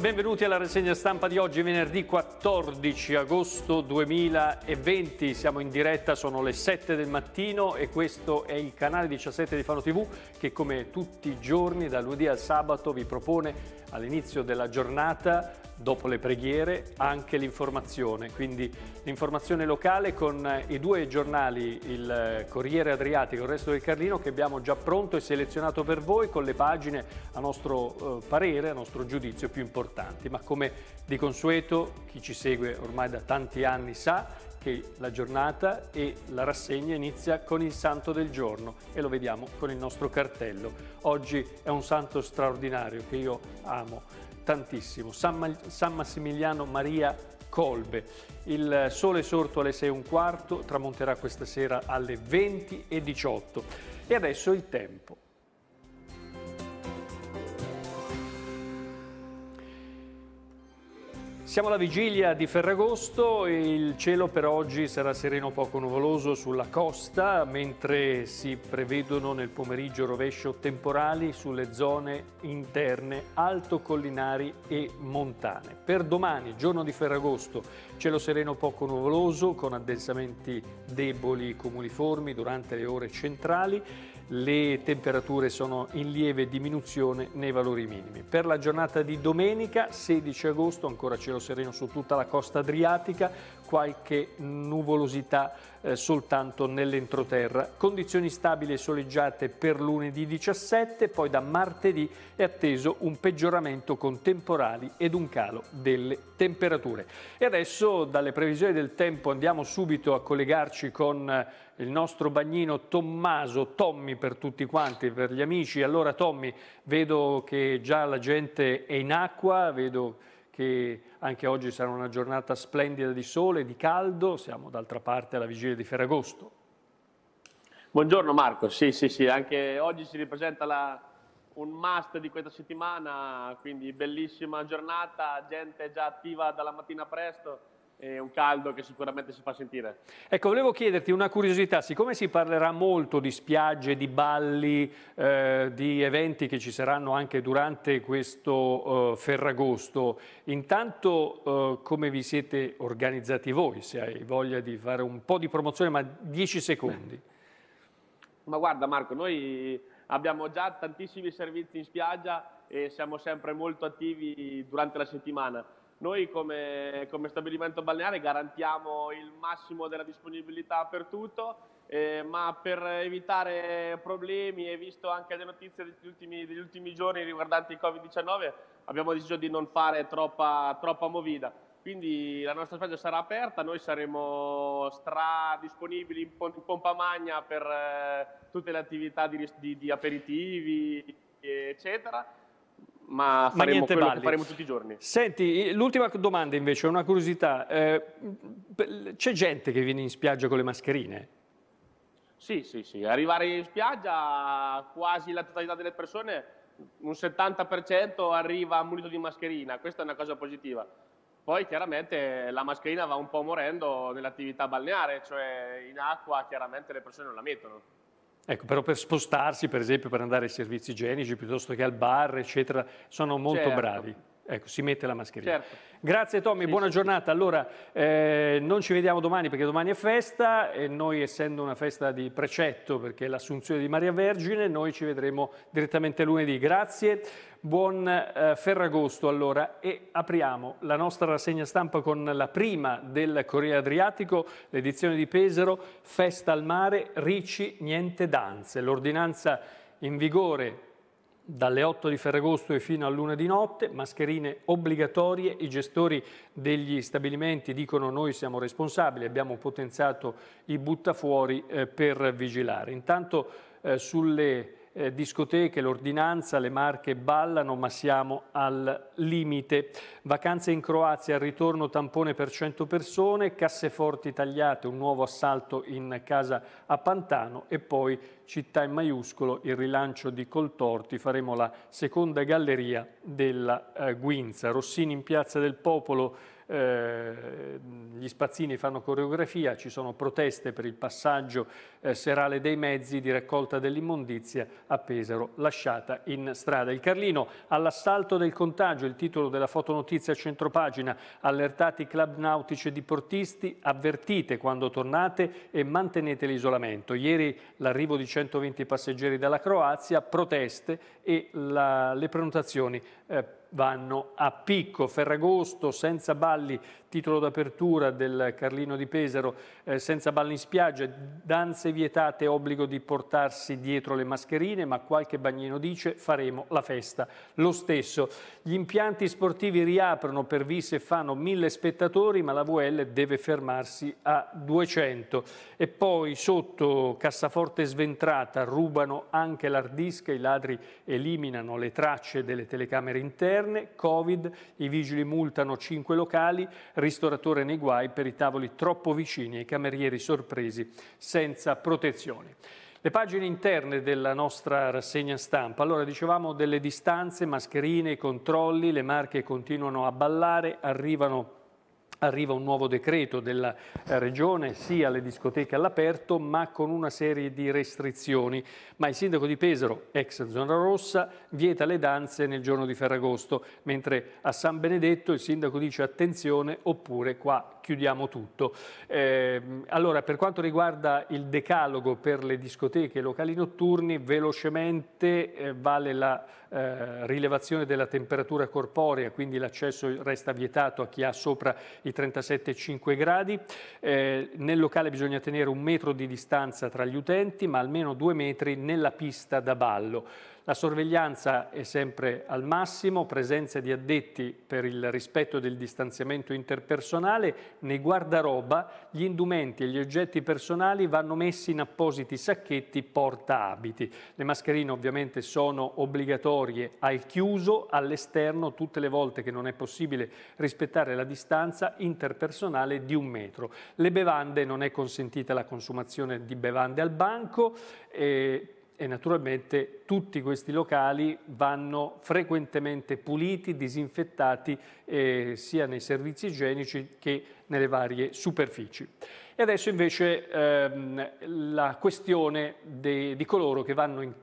benvenuti alla rassegna stampa di oggi, venerdì 14 agosto 2020. Siamo in diretta, sono le 7 del mattino e questo è il canale 17 di Fano TV che come tutti i giorni, da lunedì al sabato, vi propone all'inizio della giornata, dopo le preghiere, anche l'informazione. Quindi l'informazione locale con i due giornali, il Corriere Adriatico e il Resto del Carlino, che abbiamo già pronto e selezionato per voi con le pagine a nostro eh, parere, a nostro giudizio più importanti. Ma come di consueto, chi ci segue ormai da tanti anni sa, che la giornata e la rassegna inizia con il santo del giorno e lo vediamo con il nostro cartello. Oggi è un santo straordinario che io amo tantissimo, San, Ma San Massimiliano Maria Colbe. Il sole è sorto alle e un quarto, tramonterà questa sera alle 20.18. E adesso il tempo. Siamo alla vigilia di Ferragosto, il cielo per oggi sarà sereno poco nuvoloso sulla costa, mentre si prevedono nel pomeriggio rovescio temporali sulle zone interne, altocollinari e montane. Per domani, giorno di Ferragosto, cielo sereno poco nuvoloso con addensamenti deboli comuniformi durante le ore centrali, le temperature sono in lieve diminuzione nei valori minimi. Per la giornata di domenica, 16 agosto, ancora cielo sereno su tutta la costa adriatica, qualche nuvolosità eh, soltanto nell'entroterra. Condizioni stabili e soleggiate per lunedì 17, poi da martedì è atteso un peggioramento con temporali ed un calo delle temperature. E adesso dalle previsioni del tempo andiamo subito a collegarci con eh, il nostro bagnino Tommaso, Tommy per tutti quanti, per gli amici. Allora Tommy, vedo che già la gente è in acqua, vedo che anche oggi sarà una giornata splendida di sole, di caldo, siamo d'altra parte alla vigilia di Ferragosto. Buongiorno Marco, sì sì sì, anche oggi si ripresenta la, un must di questa settimana, quindi bellissima giornata, gente già attiva dalla mattina presto, e un caldo che sicuramente si fa sentire. Ecco, volevo chiederti una curiosità, siccome si parlerà molto di spiagge, di balli, eh, di eventi che ci saranno anche durante questo eh, Ferragosto, intanto eh, come vi siete organizzati voi, se hai voglia di fare un po' di promozione, ma 10 secondi. Ma guarda Marco, noi abbiamo già tantissimi servizi in spiaggia e siamo sempre molto attivi durante la settimana noi come, come stabilimento balneare garantiamo il massimo della disponibilità per tutto eh, ma per evitare problemi e visto anche le notizie degli ultimi, degli ultimi giorni riguardanti il Covid-19 abbiamo deciso di non fare troppa, troppa, movida. Quindi la nostra spiaggia sarà aperta, noi saremo stra disponibili in, pompa magna per eh, tutte le attività di, di, di aperitivi, eccetera ma faremo ma quello che faremo tutti i giorni. Senti, l'ultima domanda invece, una curiosità. Eh, c'è gente che viene in spiaggia con le mascherine? Sì, sì, sì. Arrivare in spiaggia quasi la totalità delle persone, un 70% arriva munito di mascherina, questa è una cosa positiva. Poi chiaramente la mascherina va un po' morendo nell'attività balneare, cioè in acqua chiaramente le persone non la mettono. Ecco, però per spostarsi, per esempio, per andare ai servizi igienici piuttosto che al bar, eccetera, sono molto certo. bravi. Ecco, si mette la mascherina. Certo. Grazie Tommy, sì, buona sì, giornata. Allora, eh, non ci vediamo domani perché domani è festa e noi essendo una festa di precetto perché è l'assunzione di Maria Vergine, noi ci vedremo direttamente lunedì. Grazie. Buon eh, Ferragosto allora e apriamo la nostra rassegna stampa con la prima del Corriere Adriatico, l'edizione di Pesaro, festa al mare, ricci, niente danze. L'ordinanza in vigore dalle 8 di Ferragosto e fino a luna di notte, mascherine obbligatorie, i gestori degli stabilimenti dicono noi siamo responsabili, abbiamo potenziato i buttafuori eh, per vigilare. Intanto eh, sulle eh, discoteche, l'ordinanza, le marche ballano ma siamo al limite. Vacanze in Croazia, ritorno tampone per 100 persone, casseforti tagliate, un nuovo assalto in casa a Pantano e poi città in maiuscolo, il rilancio di Coltorti, faremo la seconda galleria della eh, Guinza. Rossini in Piazza del Popolo eh, gli spazzini fanno coreografia, ci sono proteste per il passaggio eh, serale dei mezzi di raccolta dell'immondizia a Pesaro lasciata in strada. Il Carlino all'assalto del contagio, il titolo della fotonotizia a centropagina, allertati club nautici e diportisti, avvertite quando tornate e mantenete l'isolamento. Ieri l'arrivo di 120 passeggeri dalla Croazia, proteste e la, le prenotazioni eh, vanno a picco. Ferragosto senza balli titolo d'apertura del Carlino di Pesaro, eh, senza balli in spiaggia, danze vietate, obbligo di portarsi dietro le mascherine, ma qualche bagnino dice faremo la festa. Lo stesso, gli impianti sportivi riaprono per visse fanno mille spettatori, ma la VL deve fermarsi a 200. E poi sotto cassaforte sventrata rubano anche l'hard disk, i ladri eliminano le tracce delle telecamere interne, Covid, i vigili multano 5 locali, ristoratore nei guai per i tavoli troppo vicini e i camerieri sorpresi senza protezioni. Le pagine interne della nostra rassegna stampa, allora dicevamo delle distanze, mascherine, controlli, le marche continuano a ballare, arrivano arriva un nuovo decreto della eh, Regione, sì alle discoteche all'aperto, ma con una serie di restrizioni. Ma il sindaco di Pesaro, ex zona rossa, vieta le danze nel giorno di Ferragosto, mentre a San Benedetto il sindaco dice attenzione oppure qua chiudiamo tutto. Eh, allora, per quanto riguarda il decalogo per le discoteche e i locali notturni, velocemente eh, vale la eh, rilevazione della temperatura corporea, quindi l'accesso resta vietato a chi ha sopra i 37,5 gradi. Eh, nel locale bisogna tenere un metro di distanza tra gli utenti, ma almeno due metri nella pista da ballo. La sorveglianza è sempre al massimo, presenza di addetti per il rispetto del distanziamento interpersonale, nei guardaroba gli indumenti e gli oggetti personali vanno messi in appositi sacchetti porta abiti. Le mascherine ovviamente sono obbligatorie al chiuso, all'esterno, tutte le volte che non è possibile rispettare la distanza interpersonale di un metro. Le bevande non è consentita la consumazione di bevande al banco. Eh, e naturalmente tutti questi locali vanno frequentemente puliti, disinfettati eh, sia nei servizi igienici che nelle varie superfici. E adesso invece ehm, la questione de, di coloro che vanno in,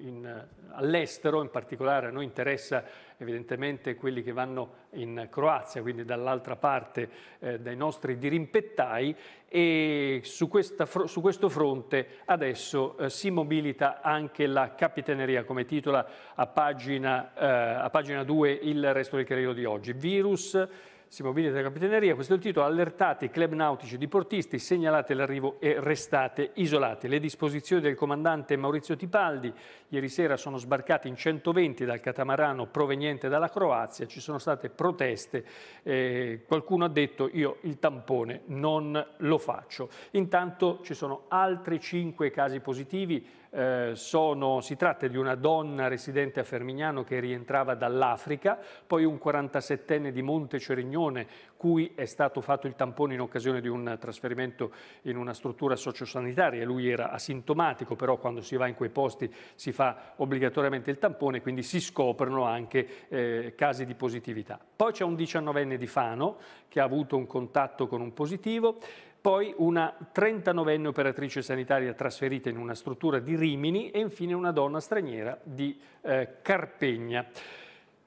in all'estero, in particolare a noi interessa evidentemente quelli che vanno in Croazia, quindi dall'altra parte eh, dai nostri dirimpettai e su, questa, su questo fronte adesso eh, si mobilita anche la capitaneria come titola a pagina, eh, a pagina 2 il resto del carriero di oggi. Virus si mobilita la Capitaneria, questo è il titolo, allertate i club nautici di portisti, segnalate l'arrivo e restate isolate. Le disposizioni del comandante Maurizio Tipaldi, ieri sera sono sbarcati in 120 dal catamarano proveniente dalla Croazia, ci sono state proteste, eh, qualcuno ha detto io il tampone non lo faccio. Intanto ci sono altri 5 casi positivi, eh, sono, si tratta di una donna residente a Fermignano che rientrava dall'Africa, poi un 47enne di Monte Ceregnone cui è stato fatto il tampone in occasione di un trasferimento in una struttura sociosanitaria, lui era asintomatico, però quando si va in quei posti si fa obbligatoriamente il tampone, quindi si scoprono anche eh, casi di positività. Poi c'è un 19enne di Fano che ha avuto un contatto con un positivo, poi una 39enne operatrice sanitaria trasferita in una struttura di Rimini e infine una donna straniera di eh, Carpegna.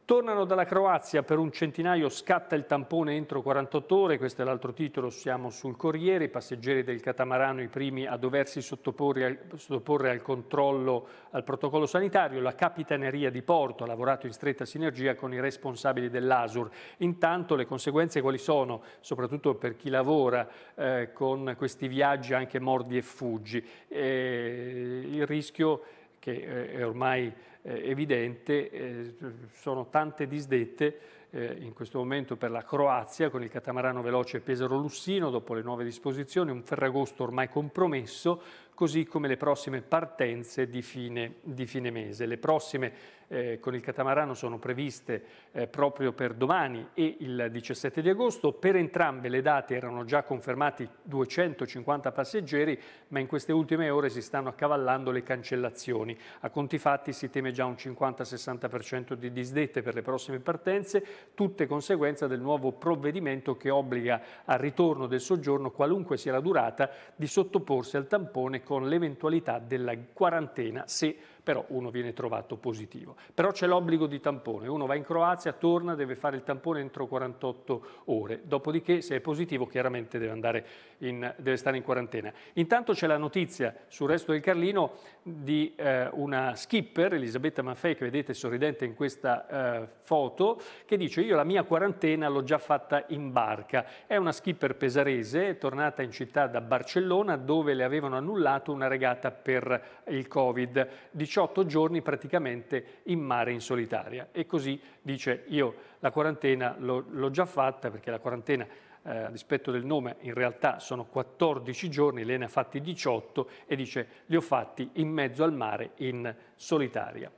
Tornano dalla Croazia per un centinaio, scatta il tampone entro 48 ore, questo è l'altro titolo, siamo sul Corriere, i passeggeri del catamarano i primi a doversi sottoporre al, sottoporre al controllo al protocollo sanitario, la Capitaneria di Porto ha lavorato in stretta sinergia con i responsabili dell'Asur. Intanto le conseguenze quali sono, soprattutto per chi lavora eh, con questi viaggi anche mordi e fuggi? Eh, il rischio che eh, è ormai eh, evidente, eh, sono tante disdette eh, in questo momento per la Croazia con il catamarano veloce Pesaro-Lussino dopo le nuove disposizioni, un ferragosto ormai compromesso così come le prossime partenze di fine, di fine mese. Le prossime eh, con il catamarano sono previste eh, proprio per domani e il 17 di agosto. Per entrambe le date erano già confermati 250 passeggeri, ma in queste ultime ore si stanno accavallando le cancellazioni. A conti fatti si teme già un 50-60% di disdette per le prossime partenze, tutte conseguenza del nuovo provvedimento che obbliga al ritorno del soggiorno, qualunque sia la durata, di sottoporsi al tampone con l'eventualità della quarantena se però uno viene trovato positivo. Però c'è l'obbligo di tampone, uno va in Croazia, torna, deve fare il tampone entro 48 ore, dopodiché se è positivo chiaramente deve, in, deve stare in quarantena. Intanto c'è la notizia sul resto del Carlino di eh, una skipper, Elisabetta Maffei, che vedete sorridente in questa eh, foto, che dice io la mia quarantena l'ho già fatta in barca. È una skipper pesarese, tornata in città da Barcellona, dove le avevano annullato una regata per il Covid. Dice diciamo 18 giorni praticamente in mare in solitaria. E così dice io la quarantena l'ho già fatta perché la quarantena eh, a del nome, in realtà sono 14 giorni, lei ne ha fatti 18 e dice li ho fatti in mezzo al mare in solitaria.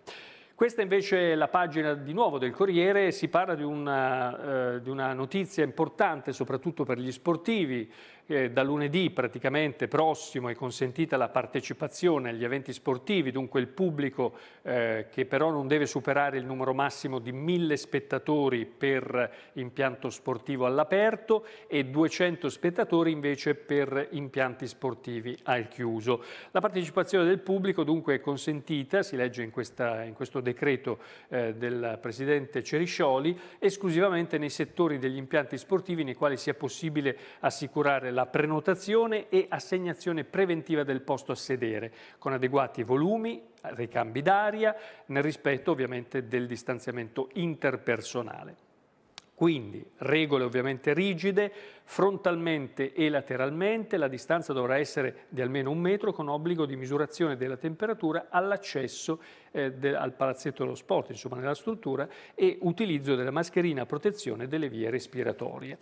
Questa invece è la pagina di nuovo del Corriere, si parla di una, eh, di una notizia importante soprattutto per gli sportivi, eh, da lunedì praticamente prossimo è consentita la partecipazione agli eventi sportivi, dunque il pubblico eh, che però non deve superare il numero massimo di mille spettatori per impianto sportivo all'aperto e 200 spettatori invece per impianti sportivi al chiuso. La partecipazione del pubblico dunque è consentita, si legge in, questa, in questo decreto eh, del Presidente Ceriscioli, esclusivamente nei settori degli impianti sportivi nei quali sia possibile assicurare la la prenotazione e assegnazione preventiva del posto a sedere, con adeguati volumi, ricambi d'aria, nel rispetto ovviamente del distanziamento interpersonale. Quindi regole ovviamente rigide, frontalmente e lateralmente, la distanza dovrà essere di almeno un metro con obbligo di misurazione della temperatura all'accesso eh, al palazzetto dello sport, insomma nella struttura, e utilizzo della mascherina a protezione delle vie respiratorie.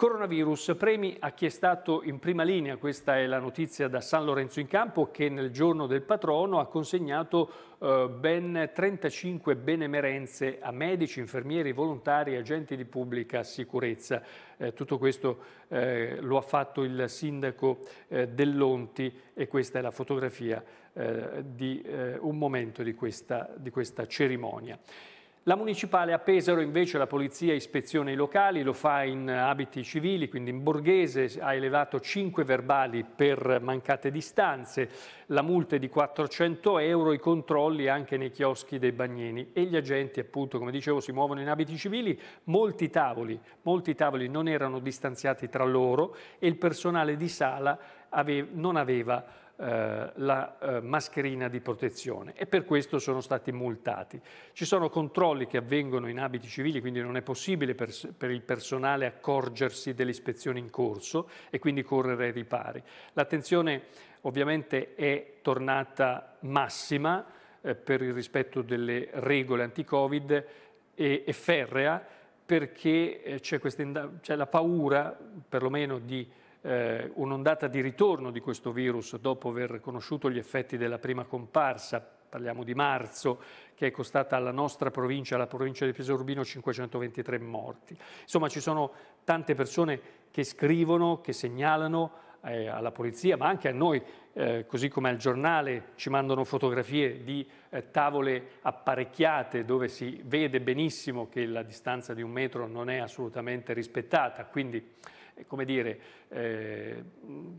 Coronavirus, premi a chi è stato in prima linea, questa è la notizia da San Lorenzo in Campo che nel giorno del patrono ha consegnato eh, ben 35 benemerenze a medici, infermieri, volontari, agenti di pubblica sicurezza. Eh, tutto questo eh, lo ha fatto il sindaco eh, Dell'Onti e questa è la fotografia eh, di eh, un momento di questa, di questa cerimonia. La municipale a Pesaro invece la polizia ispezione i locali, lo fa in abiti civili, quindi in borghese, ha elevato 5 verbali per mancate distanze, la multa è di 400 euro, i controlli anche nei chioschi dei bagnini e gli agenti appunto come dicevo si muovono in abiti civili, molti tavoli, molti tavoli non erano distanziati tra loro e il personale di sala ave non aveva eh, la eh, mascherina di protezione e per questo sono stati multati. Ci sono controlli che avvengono in abiti civili, quindi non è possibile per, per il personale accorgersi delle ispezioni in corso e quindi correre ai ripari. L'attenzione ovviamente è tornata massima eh, per il rispetto delle regole anti-Covid e, e ferrea perché eh, c'è la paura, perlomeno di eh, un'ondata di ritorno di questo virus dopo aver conosciuto gli effetti della prima comparsa, parliamo di marzo, che è costata alla nostra provincia, alla provincia di Pesorbino, 523 morti. Insomma, ci sono tante persone che scrivono, che segnalano eh, alla polizia, ma anche a noi, eh, così come al giornale, ci mandano fotografie di eh, tavole apparecchiate dove si vede benissimo che la distanza di un metro non è assolutamente rispettata. Quindi come dire, eh,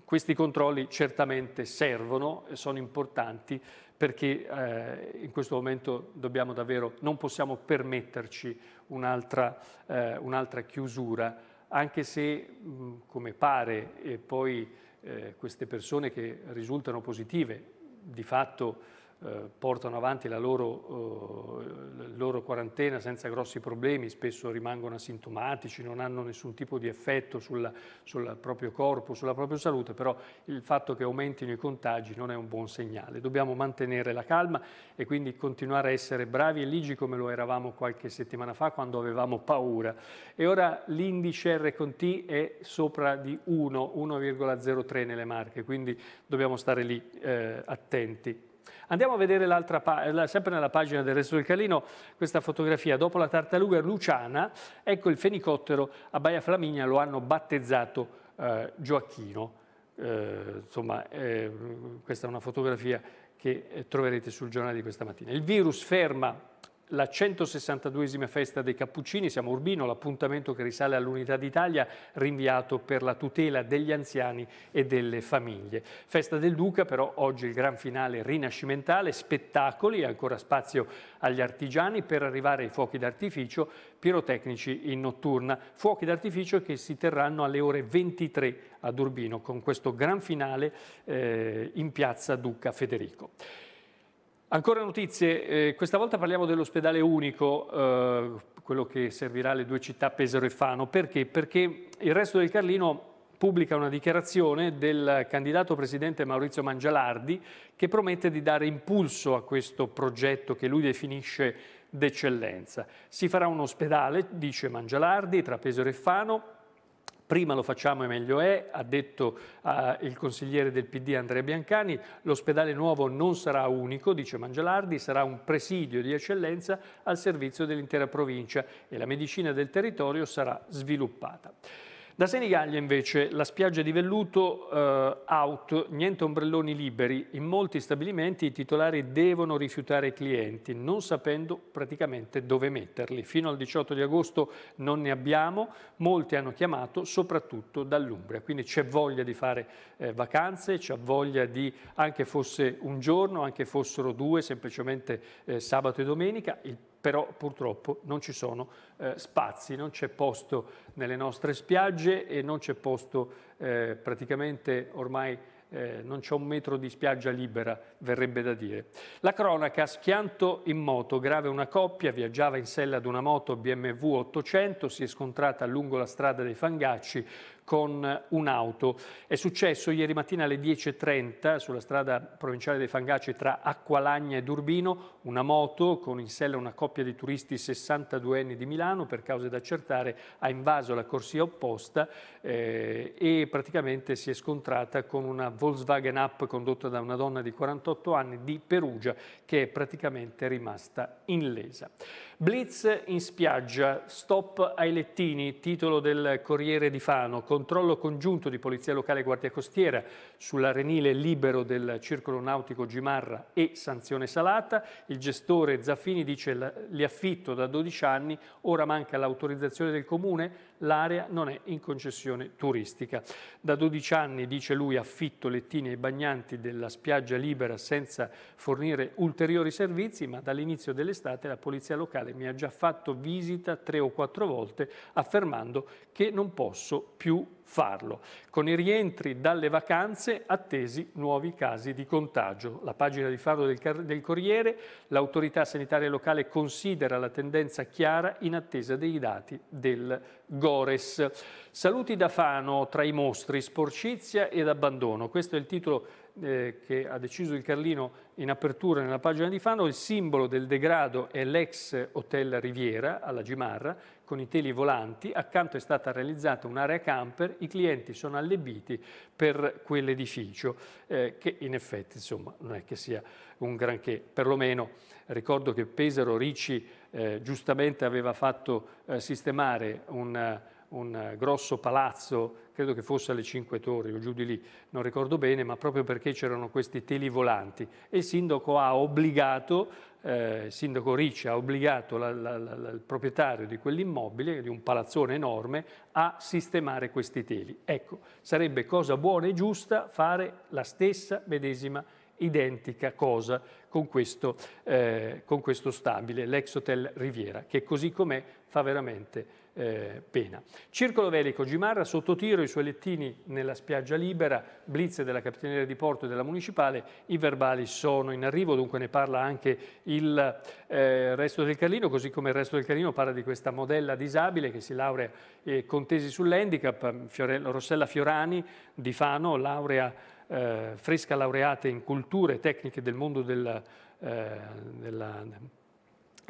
questi controlli certamente servono, e sono importanti perché eh, in questo momento dobbiamo davvero, non possiamo permetterci un'altra, eh, un'altra chiusura, anche se mh, come pare poi eh, queste persone che risultano positive di fatto eh, portano avanti la loro, eh, loro, quarantena senza grossi problemi, spesso rimangono asintomatici, non hanno nessun tipo di effetto sulla, sul proprio corpo, sulla propria salute, però il fatto che aumentino i contagi non è un buon segnale. Dobbiamo mantenere la calma e quindi continuare a essere bravi e ligi come lo eravamo qualche settimana fa quando avevamo paura. E ora l'indice RT è sopra di 1, 1,03 nelle marche, quindi dobbiamo stare lì eh, attenti. Andiamo a vedere l'altra eh, sempre nella pagina del Resto del Calino, questa fotografia. Dopo la tartaruga Luciana, ecco il fenicottero a Baia Flaminia, lo hanno battezzato eh, Gioacchino. Eh, insomma, eh, questa è una fotografia che eh, troverete sul giornale di questa mattina. Il virus ferma la 162esima festa dei Cappuccini, siamo Urbino, l'appuntamento che risale all'Unità d'Italia, rinviato per la tutela degli anziani e delle famiglie. Festa del Duca, però oggi il gran finale rinascimentale, spettacoli, ancora spazio agli artigiani per arrivare ai fuochi d'artificio pirotecnici in notturna. Fuochi d'artificio che si terranno alle ore 23 ad Urbino, con questo gran finale eh, in piazza Duca Federico. Ancora notizie, eh, questa volta parliamo dell'ospedale unico, eh, quello che servirà alle due città Pesaro e Fano. Perché? Perché il resto del Carlino pubblica una dichiarazione del candidato presidente Maurizio Mangialardi che promette di dare impulso a questo progetto che lui definisce d'eccellenza. Si farà un ospedale, dice Mangialardi, tra Pesaro e Fano, prima lo facciamo e meglio è, ha detto eh, il consigliere del PD Andrea Biancani, l'ospedale nuovo non sarà unico, dice Mangialardi, sarà un presidio di eccellenza al servizio dell'intera provincia e la medicina del territorio sarà sviluppata. Da Senigallia invece la spiaggia di velluto eh, out, niente ombrelloni liberi. In molti stabilimenti i titolari devono rifiutare i clienti, non sapendo praticamente dove metterli. Fino al 18 di agosto non ne abbiamo, molti hanno chiamato soprattutto dall'Umbria. Quindi c'è voglia di fare eh, vacanze, c'è voglia di, anche fosse un giorno, anche fossero due, semplicemente eh, sabato e domenica. Il però purtroppo non ci sono eh, spazi, non c'è posto nelle nostre spiagge e non c'è posto eh, praticamente ormai eh, non c'è un metro di spiaggia libera, verrebbe da dire. La cronaca, schianto in moto, grave una coppia, viaggiava in sella ad una moto BMW 800, si è scontrata lungo la strada dei Fangacci con un'auto. È successo ieri mattina alle 10.30 sulla strada provinciale dei Fangaci tra Acqualagna e Durbino una moto con in sella una coppia di turisti 62enni di Milano per cause da accertare ha invaso la corsia opposta eh, e praticamente si è scontrata con una Volkswagen Up condotta da una donna di 48 anni di Perugia che è praticamente rimasta illesa. Blitz in spiaggia, stop ai lettini, titolo del Corriere di Fano, con controllo congiunto di Polizia Locale e Guardia Costiera sull'arenile libero del Circolo Nautico Gimarra e Sanzione Salata. Il gestore Zaffini dice li affitto da 12 anni, ora manca l'autorizzazione del Comune, l'area non è in concessione turistica. Da 12 anni, dice lui, affitto lettini ai bagnanti della spiaggia libera senza fornire ulteriori servizi, ma dall'inizio dell'estate la polizia locale mi ha già fatto visita tre o quattro volte affermando che non posso più farlo. Con i rientri dalle vacanze attesi nuovi casi di contagio. La pagina di farlo del, del Corriere, l'autorità sanitaria locale considera la tendenza chiara in attesa dei dati del Gores. Saluti da Fano tra i mostri, sporcizia ed abbandono. Questo è il titolo eh, che ha deciso il Carlino in apertura nella pagina di Fano, il simbolo del degrado è l'ex Hotel Riviera alla Gimarra con i teli volanti, accanto è stata realizzata un'area camper, i clienti sono allebiti per quell'edificio eh, che in effetti insomma, non è che sia un granché, perlomeno ricordo che Pesaro Ricci eh, giustamente aveva fatto eh, sistemare un un eh, grosso palazzo, credo che fosse alle Cinque Torri o giù di lì, non ricordo bene, ma proprio perché c'erano questi teli volanti. E il sindaco ha obbligato, eh, il sindaco Ricci ha obbligato la, la, la, il proprietario di quell'immobile, di un palazzone enorme, a sistemare questi teli. Ecco, sarebbe cosa buona e giusta fare la stessa medesima identica cosa con questo, eh, con questo stabile, l'ex Hotel Riviera, che così com'è fa veramente eh, pena. Circolo Velico, Gimarra, sottotiro i suoi lettini nella spiaggia libera, blitz della Capitaneria di Porto e della Municipale, i verbali sono in arrivo, dunque ne parla anche il eh, resto del Carlino, così come il resto del Carlino parla di questa modella disabile che si laurea eh, con tesi sull'handicap, Fiore, Rossella Fiorani di Fano, laurea, eh, fresca laureata in culture e tecniche del mondo del, eh, della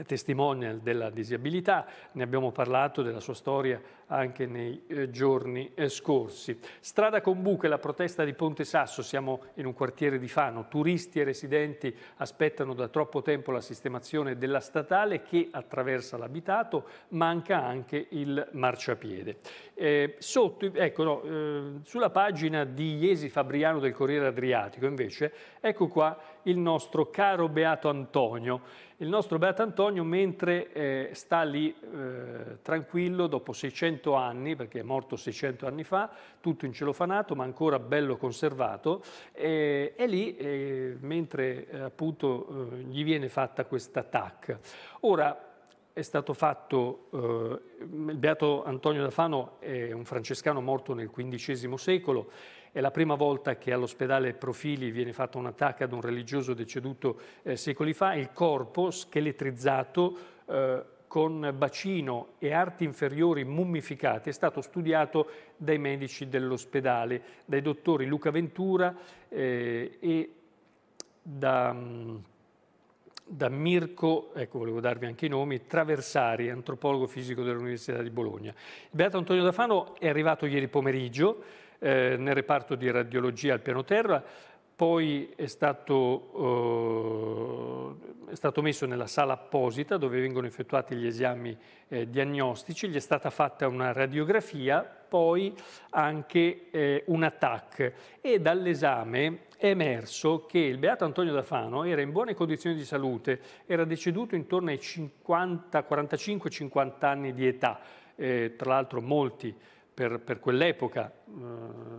testimonial della disabilità, ne abbiamo parlato della sua storia anche nei eh, giorni eh, scorsi. Strada con buche, la protesta di Ponte Sasso, siamo in un quartiere di Fano, turisti e residenti aspettano da troppo tempo la sistemazione della statale che attraversa l'abitato, manca anche il marciapiede. Eh, sotto, ecco, no, eh, sulla pagina di Iesi Fabriano del Corriere Adriatico invece, ecco qua il nostro caro Beato Antonio, il nostro Beato Antonio mentre eh, sta lì eh, tranquillo dopo 600 600 anni, perché è morto 600 anni fa, tutto in incelofanato ma ancora bello conservato e, e lì e, eh, mentre eh, appunto eh, gli viene fatta questa TAC. Ora, è stato fatto, eh, il beato Antonio da Fano è un francescano morto nel XV secolo, è la prima volta che all'ospedale Profili viene fatta un'attacca ad un religioso deceduto eh, secoli fa, il corpo scheletrizzato eh, con bacino e arti inferiori mummificate è stato studiato dai medici dell'ospedale, dai dottori Luca Ventura eh, e da, mm, da, Mirko, ecco volevo darvi anche i nomi, Traversari, antropologo fisico dell'Università di Bologna. Beato Antonio D'Afano è arrivato ieri pomeriggio eh, nel reparto di radiologia al piano terra, poi è stato, eh, è stato, messo nella sala apposita dove vengono effettuati gli esami eh, diagnostici, gli è stata fatta una radiografia, poi anche eh, un TAC e dall'esame è emerso che il Beato Antonio D'Afano era in buone condizioni di salute, era deceduto intorno ai 45-50 anni di età, eh, tra l'altro molti per, per quell'epoca, eh,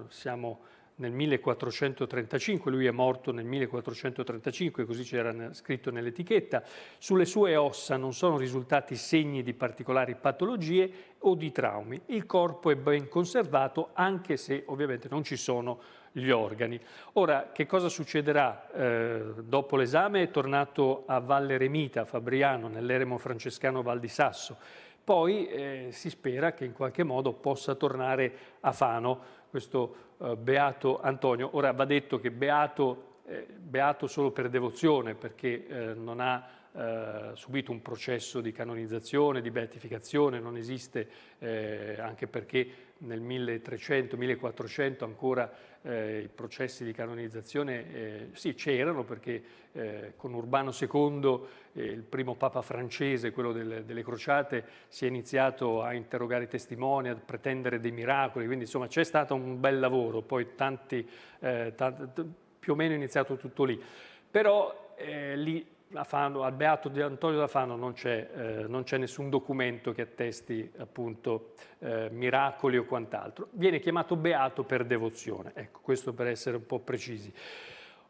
siamo nel 1435, lui è morto nel 1435, così c'era scritto nell'etichetta, sulle sue ossa non sono risultati segni di particolari patologie o di traumi. Il corpo è ben conservato anche se ovviamente non ci sono gli organi. Ora, che cosa succederà? Eh, dopo l'esame è tornato a Valle Remita, Fabriano, nell'eremo francescano Val di Sasso. Poi eh, si spera che in qualche modo possa tornare a Fano questo eh, beato Antonio. Ora va detto che beato, eh, beato solo per devozione, perché eh, non ha eh, subito un processo di canonizzazione, di beatificazione, non esiste eh, anche perché nel 1300-1400 ancora eh, i processi di canonizzazione eh, sì c'erano perché eh, con Urbano II, eh, il primo papa francese, quello del, delle crociate, si è iniziato a interrogare i testimoni, a pretendere dei miracoli, quindi insomma c'è stato un bel lavoro, poi tanti, tanti più o meno è iniziato tutto lì. Però lì Afano, al Beato di Antonio da Fano non c'è, eh, nessun documento che attesti appunto eh, miracoli o quant'altro. Viene chiamato Beato per devozione, ecco, questo per essere un po' precisi.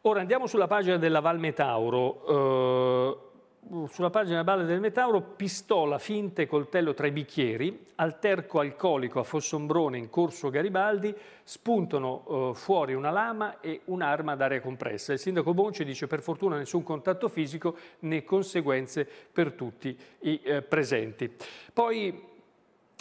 Ora andiamo sulla pagina della Valmetauro. Eh, sulla pagina Balle del Metauro, pistola, finte, coltello tra i bicchieri, alterco alcolico a Fossombrone in corso Garibaldi, spuntano eh, fuori una lama e un'arma ad aria compressa. Il sindaco Bonci dice per fortuna nessun contatto fisico né conseguenze per tutti i eh, presenti. Poi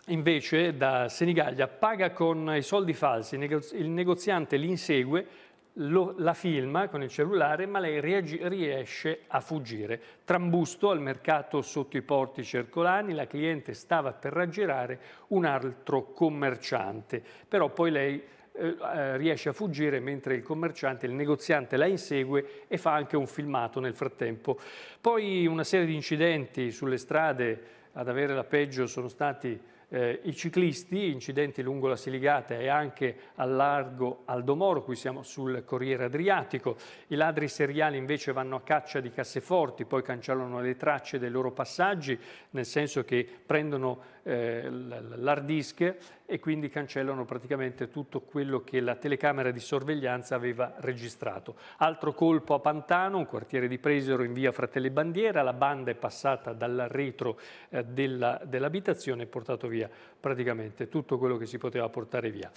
invece da Senigallia paga con i soldi falsi, il negoziante li insegue, lo, la filma con il cellulare, ma lei reagi, riesce a fuggire. Trambusto al mercato sotto i porti cercolani, la cliente stava per raggirare un altro commerciante, però poi lei eh, eh, riesce a fuggire mentre il commerciante, il negoziante la insegue e fa anche un filmato nel frattempo. Poi una serie di incidenti sulle strade ad avere la peggio sono stati eh, i ciclisti, incidenti lungo la Siligata e anche al largo Aldomoro, qui siamo sul Corriere Adriatico. I ladri seriali invece vanno a caccia di casseforti, poi cancellano le tracce dei loro passaggi, nel senso che prendono eh, l'hard disk e quindi cancellano praticamente tutto quello che la telecamera di sorveglianza aveva registrato. Altro colpo a Pantano, un quartiere di Presero in via Fratelli Bandiera, la banda è passata dal retro eh, dell'abitazione dell e portato via via praticamente tutto quello che si poteva portare via.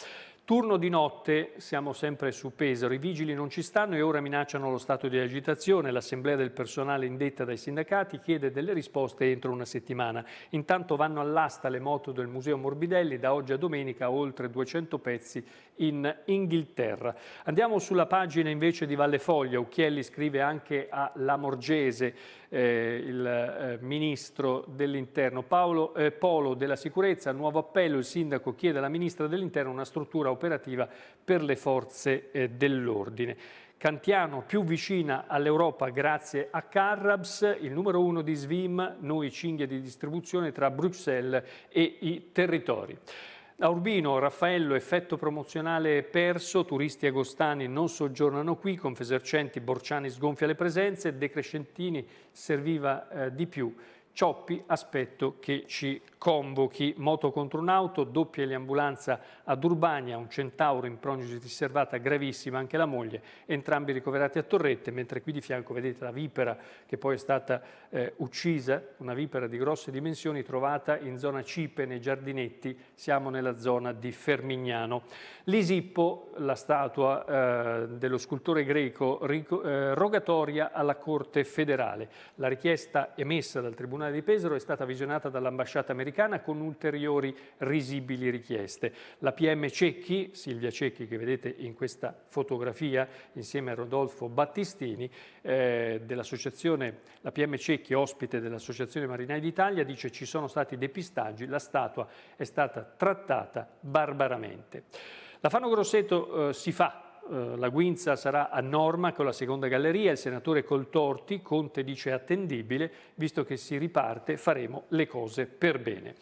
Turno di notte, siamo sempre su Pesaro, i vigili non ci stanno e ora minacciano lo stato di agitazione. L'assemblea del personale indetta dai sindacati chiede delle risposte entro una settimana. Intanto vanno all'asta le moto del Museo Morbidelli, da oggi a domenica oltre 200 pezzi in Inghilterra. Andiamo sulla pagina invece di Valle Foglia, Ucchielli scrive anche a La Morgese, eh, il eh, ministro dell'interno. Paolo eh, Polo della sicurezza, nuovo appello, il sindaco chiede alla ministra dell'interno una struttura operativa per le forze eh, dell'ordine. Cantiano più vicina all'Europa grazie a Carrabs, il numero uno di Svim, noi cinghia di distribuzione tra Bruxelles e i territori. A Urbino, Raffaello, effetto promozionale perso, turisti agostani non soggiornano qui, Confesercenti, Borciani sgonfia le presenze, De Crescentini serviva eh, di più. Cioppi aspetto che ci convochi. Moto contro un'auto, doppia l'ambulanza ad Urbania, un centauro in prognosi riservata gravissima, anche la moglie, entrambi ricoverati a Torrette, mentre qui di fianco vedete la vipera che poi è stata eh, uccisa, una vipera di grosse dimensioni trovata in zona Cipe nei giardinetti, siamo nella zona di Fermignano. L'Isippo, la statua eh, dello scultore greco, rico, eh, rogatoria alla Corte federale. La richiesta emessa dal Tribunale cantonale di Pesaro è stata visionata dall'ambasciata americana con ulteriori risibili richieste. La PM Cecchi, Silvia Cecchi che vedete in questa fotografia insieme a Rodolfo Battistini eh, dell'associazione, la PM Cecchi ospite dell'Associazione Marinai d'Italia dice ci sono stati depistaggi, la statua è stata trattata barbaramente. La Fano Grosseto eh, si fa eh, la Guinza sarà a norma con la seconda galleria, il senatore Coltorti, Conte dice attendibile, visto che si riparte faremo le cose per bene.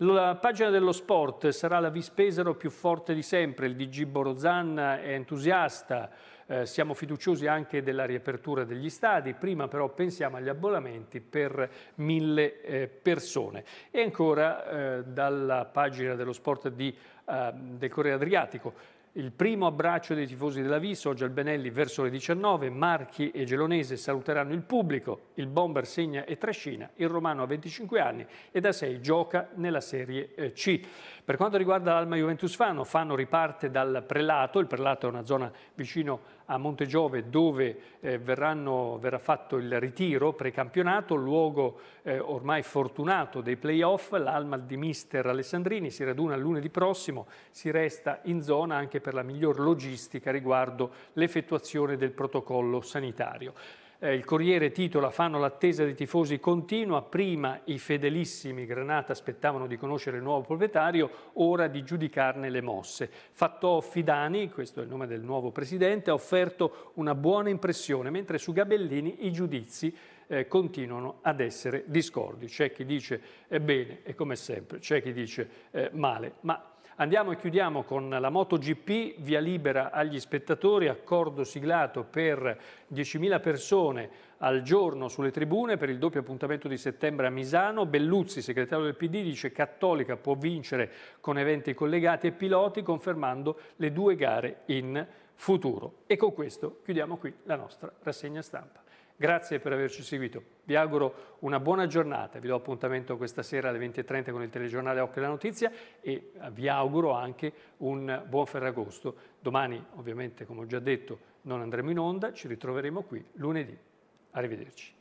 La pagina dello sport sarà la Vispesaro più forte di sempre, il DG Borozan è entusiasta, eh, siamo fiduciosi anche della riapertura degli stadi, prima però pensiamo agli abbonamenti per mille eh, persone. E ancora eh, dalla pagina dello sport di, eh, del Corriere Adriatico, il primo abbraccio dei tifosi della Vis, oggi al Benelli verso le 19, Marchi e Gelonese saluteranno il pubblico, il bomber segna e trascina, il romano ha 25 anni e da 6 gioca nella Serie eh, C. Per quanto riguarda l'Alma Juventus Fano, Fano riparte dal Prelato, il Prelato è una zona vicino a a Montegiove dove eh, verranno, verrà fatto il ritiro precampionato, luogo eh, ormai fortunato dei playoff, l'Almal di mister Alessandrini si raduna lunedì prossimo, si resta in zona anche per la miglior logistica riguardo l'effettuazione del protocollo sanitario. Eh, il Corriere titola Fanno l'attesa dei tifosi continua, prima i fedelissimi Granata aspettavano di conoscere il nuovo proprietario, ora di giudicarne le mosse. Fattò Fidani, questo è il nome del nuovo presidente, ha offerto una buona impressione, mentre su Gabellini i giudizi eh, continuano ad essere discordi. C'è chi dice bene e come sempre, c'è chi dice eh, male. Ma Andiamo e chiudiamo con la MotoGP, via libera agli spettatori, accordo siglato per 10.000 persone al giorno sulle tribune per il doppio appuntamento di settembre a Misano. Belluzzi, segretario del PD, dice Cattolica può vincere con eventi collegati e piloti confermando le due gare in futuro. E con questo chiudiamo qui la nostra rassegna stampa. Grazie per averci seguito. Vi auguro una buona giornata. Vi do appuntamento questa sera alle 20.30 con il telegiornale Occhio alla Notizia e eh, vi auguro anche un buon Ferragosto. Domani, ovviamente, come ho già detto, non andremo in onda. Ci ritroveremo qui lunedì. Arrivederci.